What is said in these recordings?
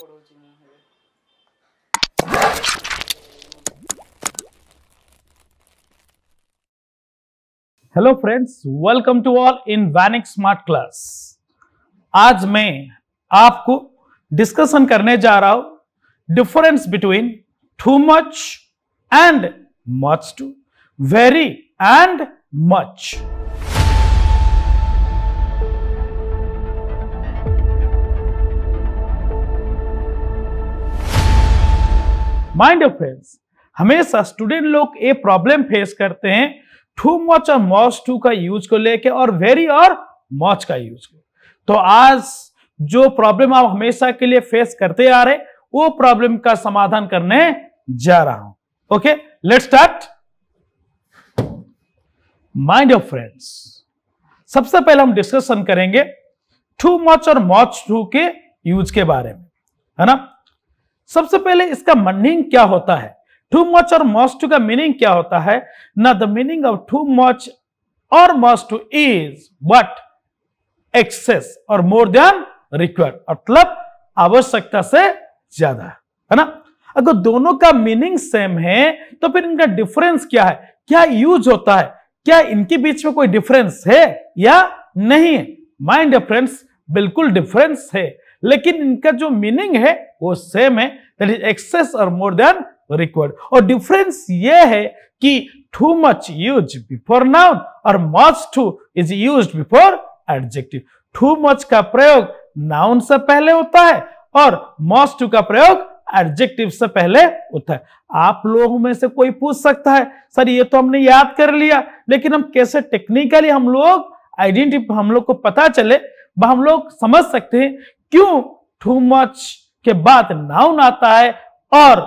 Hello friends welcome to all in वैनिक smart class आज मैं आपको डिस्कशन करने जा रहा हूं difference between too much and much too very and much mind friends हमेशा स्टूडेंट लोग ये प्रॉब्लम फेस करते हैं टू मच और मॉस टू का यूज को लेके और वेरी और मॉच का यूज को तो आज जो प्रॉब्लम आप हमेशा के लिए फेस करते आ रहे वो प्रॉब्लम का समाधान करने जा रहा हूं okay let start mind of friends सबसे पहले हम डिस्कशन करेंगे टू मच और मॉच टू के यूज के बारे में है ना सबसे पहले इसका मीनिंग क्या होता है टू मच और मस्ट टू का मीनिंग क्या होता है ना the meaning of too much और much too is but excess और मोर देन रिक्वायर्ड मतलब आवश्यकता से ज्यादा है ना अगर दोनों का मीनिंग सेम है तो फिर इनका डिफरेंस क्या है क्या यूज होता है क्या इनके बीच में कोई डिफरेंस है या नहीं है माइंड डिफरेंस बिल्कुल डिफरेंस है लेकिन इनका जो मीनिंग है वो सेम है दैट इज एक्सेस और मोर देन रिक्वायर्ड और डिफरेंस ये है कि too much use before noun और much too is use before adjective too much का प्रयोग नाउन से पहले होता है और मच टू का प्रयोग एडजेक्टिव से पहले होता है आप लोगों में से कोई पूछ सकता है सर ये तो हमने याद कर लिया लेकिन हम कैसे टेक्निकली हम लोग आइडेंटिफाई हम लोग को पता चले हम लोग समझ सकते हैं क्यों टू मच के बाद नाउन आता है और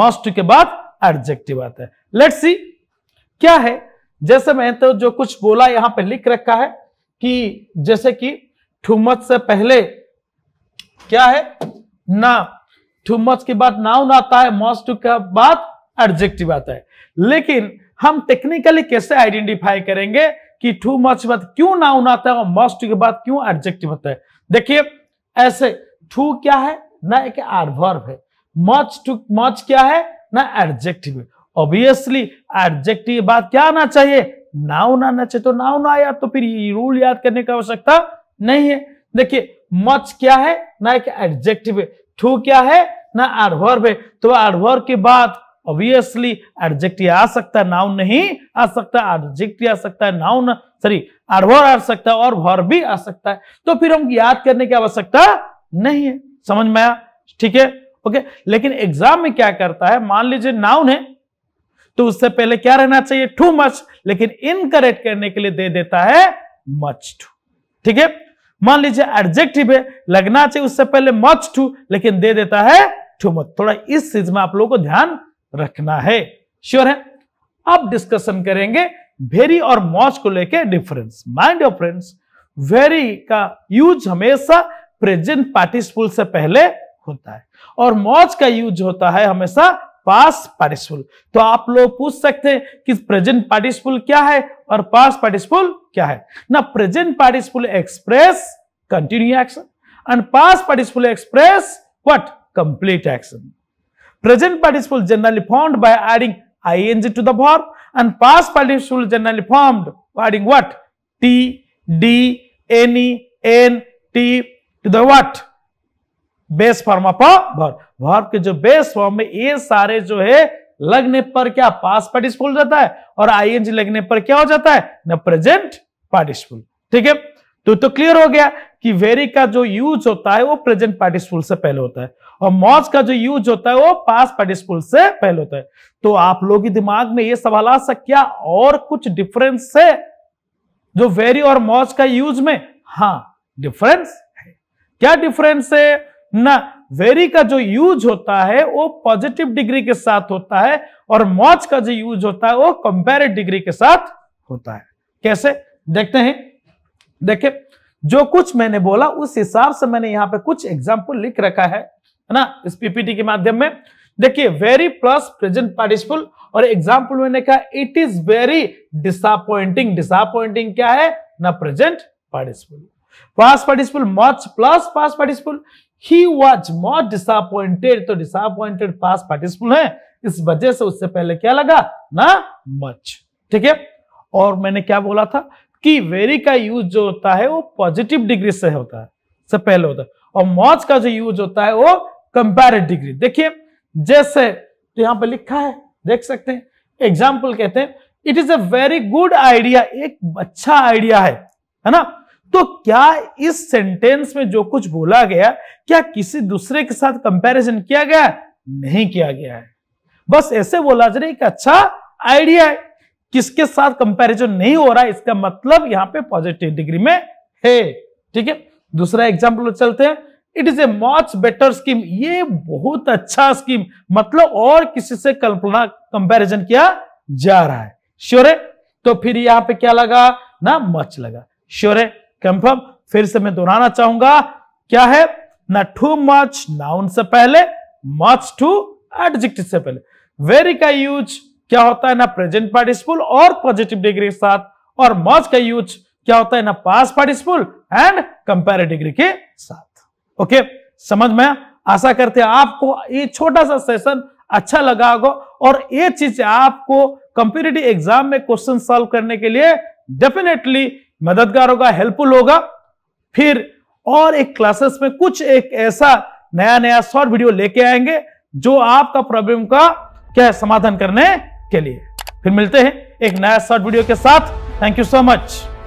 मस्ट के बाद एडजेक्टिव आता है लेट सी क्या है जैसे मैं तो जो कुछ बोला यहां पर लिख रखा है कि जैसे कि टू मच से पहले क्या है ना टू मच के बाद नाउन आता है मस्ट के बाद एडजेक्टिव आता है लेकिन हम टेक्निकली कैसे आइडेंटिफाई करेंगे कि टू मच बाद क्यों नाउन आता है और मस्ट के बाद क्यों एडजेक्टिव आता है देखिए ऐसे टू क्या है ना एक एडवर्ब है मच टू मच क्या है ना एडजेक्टिव है ऑब्वियसली एडजेक्टिव बात क्या आना चाहिए नाउन आना चाहिए तो नाउन आया तो फिर रूल याद करने की आवश्यकता नहीं है देखिए मच क्या है ना एक एडजेक्टिव है टू क्या है ना एडवर्ब है तो एडवर्ब के बाद ऑब्वियसली एडजेक्टिव आ सकता है नाउन नहीं आ सकता एडजेक्टिव आ सकता है नाउन सॉरी आडभर आ सकता है और भर भी आ सकता है तो फिर हम याद करने की आवश्यकता नहीं है समझ में आया ठीक है ओके लेकिन एग्जाम में क्या करता है मान लीजिए नाउन है तो उससे पहले क्या रहना चाहिए टू मच लेकिन इनकरेक्ट करने के लिए दे देता है मच टू ठीक है मान लीजिए एडजेक्टिव है लगना चाहिए उससे पहले मच टू लेकिन दे देता है टू मच थोड़ा इस चीज में आप लोगों को ध्यान रखना है श्योर है अब डिस्कशन करेंगे वेरी और मॉस को लेके difference mind of friends very का यूज हमेशा प्रेजेंट पार्टिसिपल से पहले होता है और मॉस का यूज होता है हमेशा पास पार्टिसिपल तो आप लोग पूछ सकते हैं कि प्रेजेंट पार्टिसिपल क्या है और पास पार्टिसिपल क्या है ना present participle express continue action and past participle express what complete action present participle generally formed by adding I N G to the verb and past particles generally formed adding what? T, D, NE, N, T to the what? Base form of verb verb के जो base form में ये सारे जो है लगने पर क्या पास पार्टिसिपल हो जाता है और आईएनजी लगने पर क्या हो जाता है न प्रेजेंट पार्टिसिपल ठीक है तो तो क्लियर हो गया कि वेरी का जो यूज होता है वो प्रेजेंट पार्टिसिपल से पहले होता है और मॉज का जो यूज होता है वो पास पार्टिसिपल से पहले होता है तो आप लोग दिमाग में ये सवाल आ क्या और कुछ डिफरेंस है जो वेरी और मॉज का यूज में हाँ डिफरेंस है क्या डिफरेंस है ना वेरी का जो यूज होता है वो पॉजिटिव डिग्री के साथ होता है और मॉज का जो यूज होता है वो कंपेरेटिव डिग्री के साथ होता है कैसे देखते हैं देखिए जो कुछ मैंने बोला उस हिसाब से मैंने यहाँ पे कुछ एग्जाम्पल लिख रखा है ना इस पीपीटी के माध्यम में देखिए वेरी प्लस प्रेजेंट पार्टिसिपल और एग्जाम्पल मैंने कहा it is very disappointing disappointing क्या है ना present participle past participle much plus past participle he was more disappointed तो डिसअपॉइंटेड पास पार्टिसिपल है इस वजह से उससे पहले क्या लगा ना मच ठीक है और मैंने क्या बोला था कि वेरी का यूज जो होता है वो पॉजिटिव डिग्री से होता है से पहले होता है और मॉज का जो यूज होता है वो कंपेरिव डिग्री देखिए जैसे तो यहां पर लिखा है देख सकते हैं एग्जाम्पल कहते हैं it is a very good idea एक अच्छा आइडिया है है ना तो क्या इस सेंटेंस में जो कुछ बोला गया क्या किसी दूसरे के साथ कंपैरिजन किया गया नहीं किया गया है बस ऐसे बोला जा रहा एक अच्छा आइडिया है किसके साथ कंपैरिजन नहीं हो रहा है इसका मतलब यहां पे पॉजिटिव डिग्री में है ठीक है दूसरा एग्जाम्पल चलते हैं it is a much better scheme ये बहुत अच्छा स्कीम मतलब और किसी से कल्पना कंपेरिजन किया जा रहा है श्योर है तो फिर यहां पे क्या लगा ना मच लगा श्योर है कंफर्म फिर से मैं दोहराना चाहूंगा क्या है ना टू मच नाउन से पहले मच टू एडजेक्टिव से पहले वेरी का यूज क्या होता है ना प्रेजेंट पार्टिसिपल और पॉजिटिव डिग्री के साथ और मॉज का यूज क्या होता है ना past participle and compare degree के साथ ओके समझ में आशा करते हैं आपको ये छोटा सा सेशन अच्छा लगा होगा और ये चीज आपको कंपिटेटिव एग्जाम में क्वेश्चन सॉल्व करने के लिए डेफिनेटली मददगार होगा हेल्पफुल होगा फिर और एक क्लासेस में कुछ एक ऐसा नया नया शॉर्ट वीडियो लेके आएंगे जो आपका प्रॉब्लम का क्या है समाधान करने के लिए फिर मिलते हैं एक नया शॉर्ट वीडियो के साथ थैंक यू सो मच